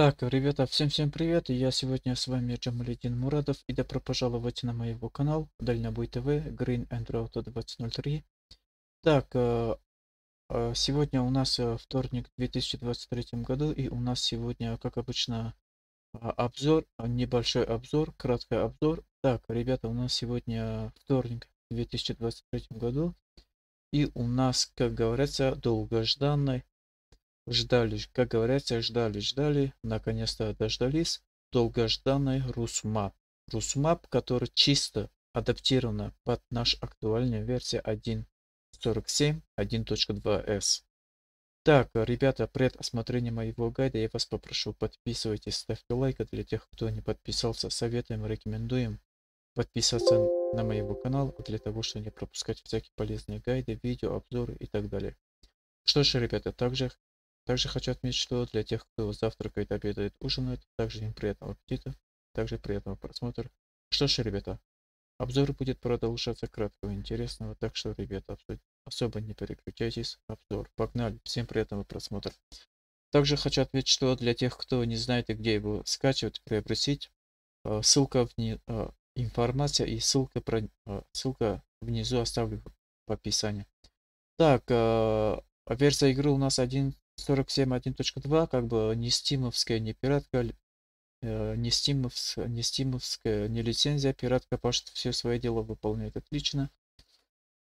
Так, ребята, всем-всем привет, я сегодня с вами Джамаледин Мурадов и добро пожаловать на мой канал Дальнобой ТВ Green and Route 2003. Так, э, э, сегодня у нас э, вторник 2023 году и у нас сегодня, как обычно, обзор, небольшой обзор, краткий обзор. Так, ребята, у нас сегодня вторник 2023 году и у нас, как говорится, долгожданный Ждали, как говорится, ждали, ждали, наконец-то дождались долгожданной Русмап. Русмап, который чисто адаптирована под наш актуальную версию 14712 s Так, ребята, пред осмотрением моего гайда я вас попрошу, подписывайтесь, ставьте лайк, а для тех, кто не подписался, советуем, рекомендуем подписаться на моего канал, для того, чтобы не пропускать всякие полезные гайды, видео, обзоры и так далее. Что ж, ребята, также также хочу отметить, что для тех, кто завтракает, обедает, ужинает, также им приятного аппетита, также приятного просмотра. Что ж, ребята, обзор будет продолжаться краткого и интересного, так что, ребята, особо не переключайтесь, обзор. Погнали, всем приятного просмотра. Также хочу отметить, что для тех, кто не знает где его скачивать, приобретить, а, ссылка в не... А, информация и ссылка, про... А, ссылка внизу оставлю в описании. Так, версия игры у нас 1.1.1 47.1.2 как бы не стимовская, не пиратка, э, не, стимовс, не стимовская, не лицензия, пиратка Паш все свои дела выполняет отлично.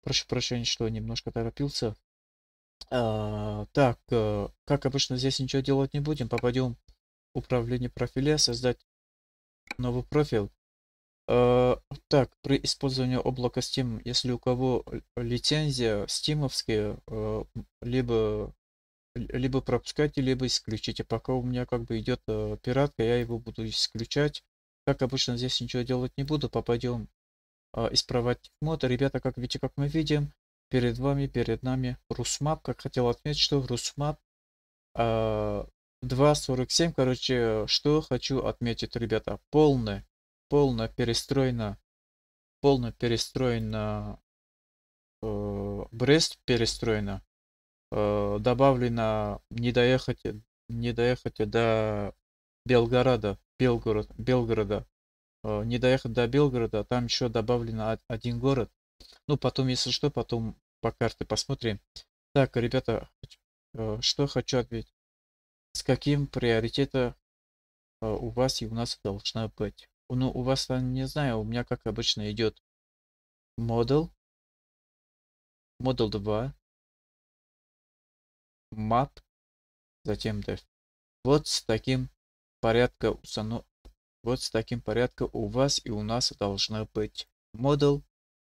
Прошу прощения, что немножко торопился. А, так, э, как обычно здесь ничего делать не будем, попадем в управление профиля, создать новый профиль. Uh, так, при использовании облака Steam, если у кого лицензия стимовская, uh, либо либо пропускать, либо исключите. А пока у меня как бы идет э, пиратка, я его буду исключать. Как обычно, здесь ничего делать не буду. Попадем э, а, исправать мод. Ребята, как видите, как мы видим, перед вами, перед нами Русмап. Как хотел отметить, что Русмап э, а, 2.47. Короче, что хочу отметить, ребята. Полное, полно перестроено, полно перестроено э, Брест перестроено э, добавлено не доехать, не доехать до Белгорода, Белгород, Белгорода, э, не доехать до Белгорода, а там еще добавлено один город. Ну, потом, если что, потом по карте посмотрим. Так, ребята, э, что хочу ответить. С каким приоритетом э, у вас и у нас должна быть? Ну, у вас, не знаю, у меня как обычно идет модель, модель 2, мат, затем def. Вот с таким порядка установ... вот с таким порядка у вас и у нас должна быть model,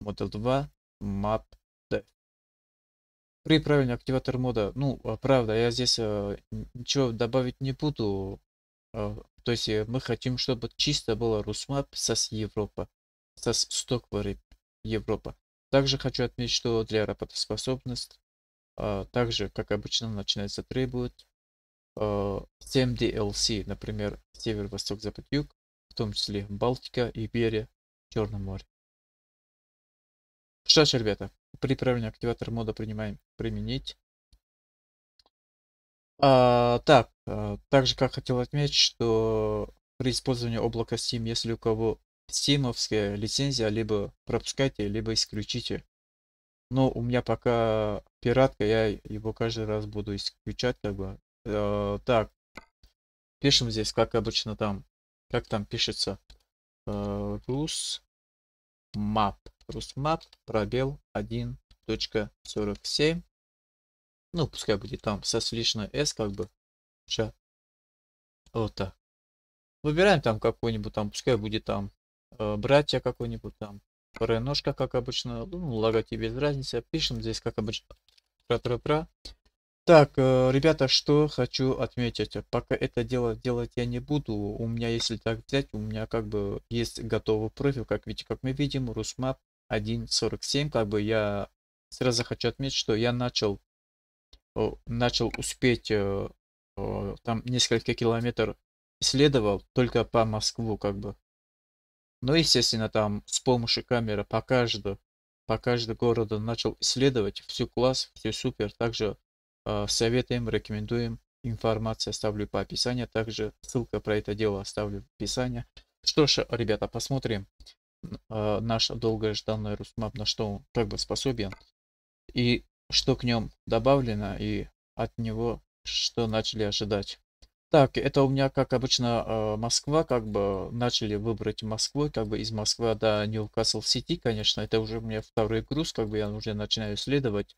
model 2, map, def. При правильном активатор мода, ну, а, правда, я здесь э, ничего добавить не буду. А, то есть э, мы хотим, чтобы чисто было RusMap SAS Европа, SAS Stockberry Европа. Также хочу отметить, что для работоспособности а, также, как обычно, начинается требует 7 а, DLC, например, север, восток, запад, юг, в том числе Балтика, Иберия, Черное море. Что ж, ребята, при правильном активатор мода принимаем применить. А, так, а, также как хотел отметить, что при использовании облака Steam, если у кого стимовская лицензия, либо пропускайте, либо исключите. Но у меня пока пиратка, я его каждый раз буду исключать, как бы. Э, так, пишем здесь, как обычно там, как там пишется. Э, Рус map. Рус map пробел 1.47. Ну, пускай будет там со слишком s, как бы. Сейчас. Вот так. Выбираем там какой-нибудь там, пускай будет там э, братья какой-нибудь там. Вторая ножка, как обычно. Ну, логотип без разницы. Пишем здесь, как обычно, Тра-тра-тра. Так, э, ребята, что хочу отметить. Пока это дело делать я не буду. У меня, если так взять, у меня как бы есть готовый профиль. Как, видите, как мы видим, Rusmap 1.47. Как бы я сразу хочу отметить, что я начал, начал успеть э, там несколько километров исследовал только по Москву как бы. Но, ну, естественно, там с помощью камеры покажет по каждому городу начал исследовать, всю класс, все супер, также э, советуем, рекомендуем, информацию оставлю по описанию, также ссылка про это дело оставлю в описании. Что ж, ребята, посмотрим э, наш долгожданный Русмап, на что он как бы способен, и что к нем добавлено, и от него что начали ожидать. Так, это у меня, как обычно, э, Москва, как бы начали выбрать Москву, как бы из Москвы до Ньюкасл Сити, конечно, это уже у меня второй груз, как бы я уже начинаю следовать.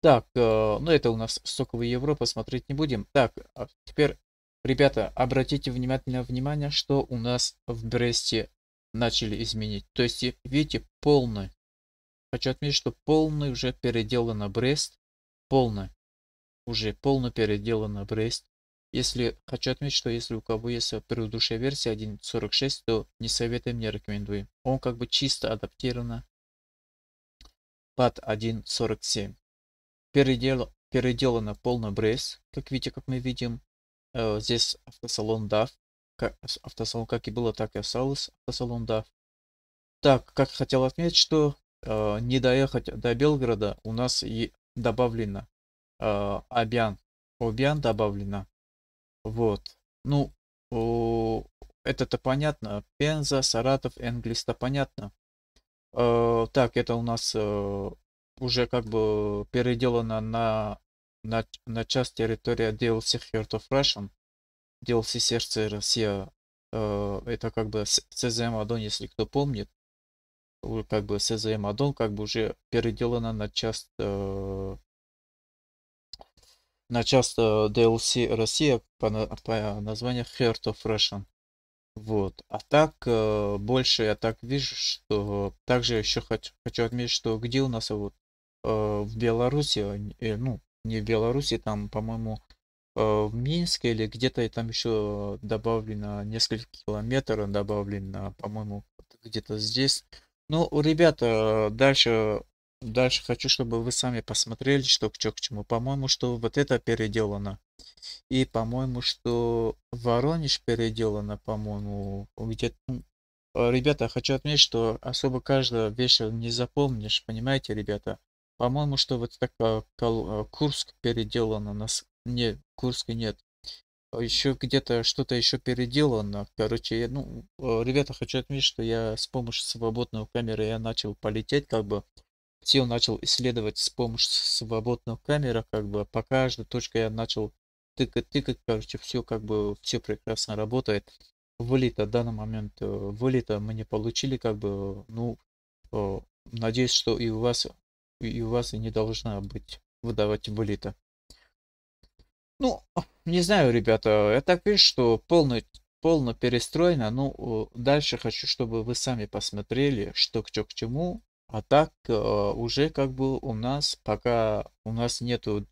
Так, э, ну это у нас стоковая Европа, смотреть не будем. Так, а теперь, ребята, обратите внимательно внимание, что у нас в Бресте начали изменить. То есть, видите, полный. Хочу отметить, что полный уже переделано Брест. Полный. Уже полно переделано Брест. Если хочу отметить, что если у кого есть предыдущая версия 1.46, то не советуем, не рекомендую Он как бы чисто адаптирован под 1.47. Передел, переделано полный брейс, как видите, как мы видим. Э, здесь автосалон DAF. Как, автосалон как и было, так и осталось автосалон DAF. Так, как хотел отметить, что э, не доехать до Белгорода у нас и добавлено э, Абиан. Обиан добавлено вот. Ну, это-то понятно. Пенза, Саратов, Энглиста понятно. Э, так, это у нас э, уже как бы переделано на, на, на часть территории DLC Heart of Russian. DLC Сердце Россия. Э, это как бы CZM Адон, если кто помнит. Э, как бы CZM Адон как бы уже переделано на часть э, на часто DLC Россия по, по названию Heart of Russian. Вот. А так, э, больше я так вижу, что также еще хочу, хочу отметить, что где у нас а вот э, в Беларуси, а, э, ну, не в Беларуси, там, по-моему, в Минске или где-то и там еще добавлено несколько километров, добавлено, по-моему, где-то здесь. Ну, ребята, дальше дальше хочу, чтобы вы сами посмотрели, что к, к чему. По-моему, что вот это переделано. И, по-моему, что Воронеж переделано, по-моему, где-то... Ребята, хочу отметить, что особо каждого вещь не запомнишь, понимаете, ребята? По-моему, что вот так а, а, Курск переделано, нас... не, Курска нет. А еще где-то что-то еще переделано. Короче, я, ну, ребята, хочу отметить, что я с помощью свободного камеры я начал полететь, как бы Сил начал исследовать с помощью свободного камера, как бы а по каждой точке я начал тыкать, тыкать, короче, все как бы, все прекрасно работает. Вылета в данный момент, э, вылета мы не получили, как бы, ну, надеюсь, что и у вас, и у вас не должна быть выдавать вылета. Ну, не знаю, ребята, я так вижу, что полный полно перестроено. Ну, дальше хочу, чтобы вы сами посмотрели, что к, чему, а так э, уже как бы у нас, пока у нас нету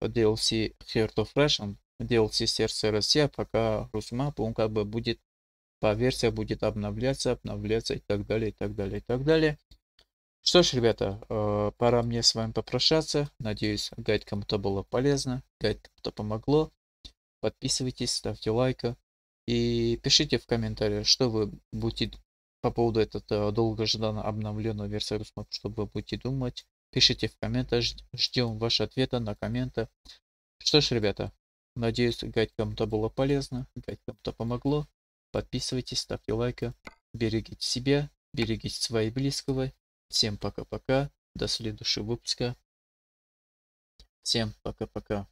DLC Heart of Russian, DLC Сердце Россия, а пока Русмап, он как бы будет, по версия будет обновляться, обновляться и так далее, и так далее, и так далее. Что ж, ребята, э, пора мне с вами попрощаться. Надеюсь, гайд кому-то было полезно, гайд кому-то помогло. Подписывайтесь, ставьте лайка э, и пишите в комментариях, что вы будете по поводу этого э, долгожданно обновленного версии Русмап, что вы будете думать. Пишите в комментах, ждем ваши ответы на комменты. Что ж, ребята, надеюсь, гайд кому-то было полезно, гайд кому-то помогло. Подписывайтесь, ставьте лайки, берегите себя, берегите свои близкого. Всем пока-пока, до следующего выпуска. Всем пока-пока.